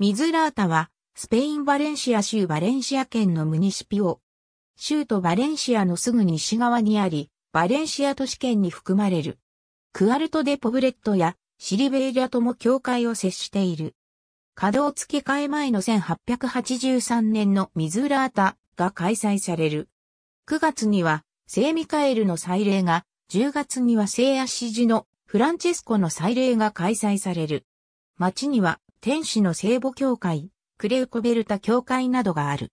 ミズラータは、スペイン・バレンシア州バレンシア県のムニシピオ。州都バレンシアのすぐ西側にあり、バレンシア都市圏に含まれる。クアルト・デ・ポブレットやシリベイリアとも境界を接している。稼働付け替え前の1883年のミズラータが開催される。9月には聖ミカエルの祭礼が、10月には聖アシジのフランチェスコの祭礼が開催される。町には天使の聖母教会、クレウコベルタ教会などがある。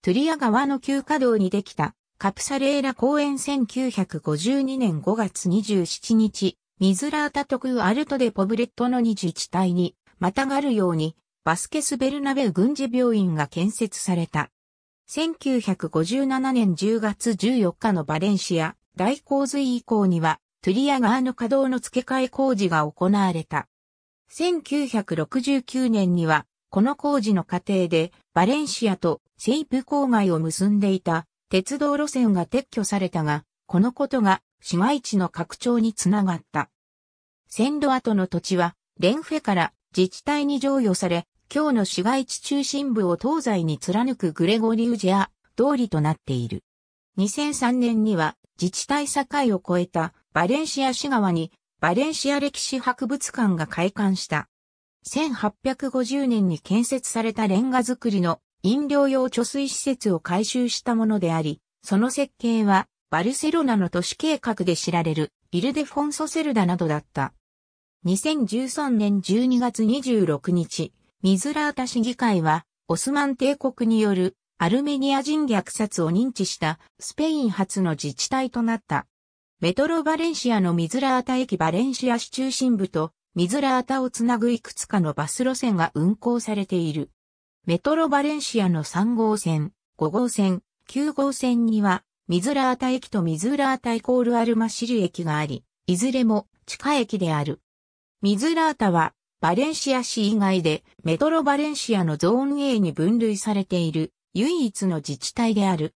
トゥリア川の急稼働にできたカプサレーラ公園1952年5月27日、ミズラータ特アルトデポブレットの2自治体にまたがるようにバスケスベルナベウ軍事病院が建設された。1957年10月14日のバレンシア大洪水以降にはトゥリア川の稼働の付け替え工事が行われた。1969年には、この工事の過程で、バレンシアとセイプ郊外を結んでいた鉄道路線が撤去されたが、このことが市街地の拡張につながった。線路跡の土地は、レンフェから自治体に譲与され、今日の市街地中心部を東西に貫くグレゴリウジア通りとなっている。2003年には自治体境を越えたバレンシア市側にバレンシア歴史博物館が開館した。1850年に建設されたレンガ造りの飲料用貯水施設を改修したものであり、その設計はバルセロナの都市計画で知られるイルデフォンソセルダなどだった。2013年12月26日、ミズラータ市議会はオスマン帝国によるアルメニア人虐殺を認知したスペイン初の自治体となった。メトロバレンシアのミズラータ駅バレンシア市中心部とミズラータをつなぐいくつかのバス路線が運行されている。メトロバレンシアの3号線、5号線、9号線にはミズラータ駅とミズラータイコールアルマシル駅があり、いずれも地下駅である。ミズラータはバレンシア市以外でメトロバレンシアのゾーン A に分類されている唯一の自治体である。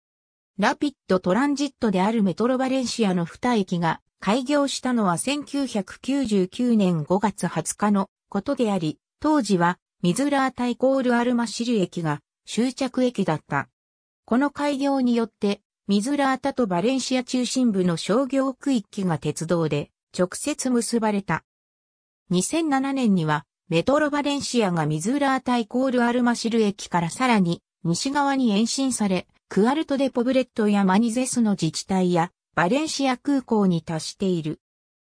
ラピッドトランジットであるメトロバレンシアの二駅が開業したのは1999年5月20日のことであり、当時はミズラータイコールアルマシル駅が終着駅だった。この開業によって、ミズラータとバレンシア中心部の商業区域が鉄道で直接結ばれた。2007年にはメトロバレンシアがミズラータイコールアルマシル駅からさらに西側に延伸され、クアルト・デ・ポブレットやマニゼスの自治体やバレンシア空港に達している。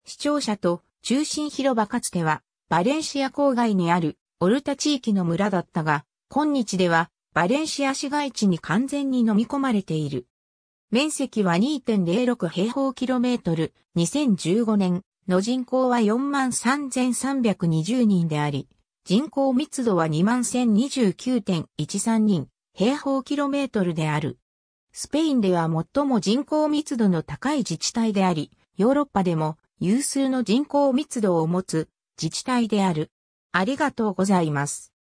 視聴者と中心広場かつてはバレンシア郊外にあるオルタ地域の村だったが、今日ではバレンシア市街地に完全に飲み込まれている。面積は2.06平方キロメートル、2015年の人口は43,320人であり、人口密度は21,029.13人。平方キロメートルである。スペインでは最も人口密度の高い自治体であり、ヨーロッパでも有数の人口密度を持つ自治体である。ありがとうございます。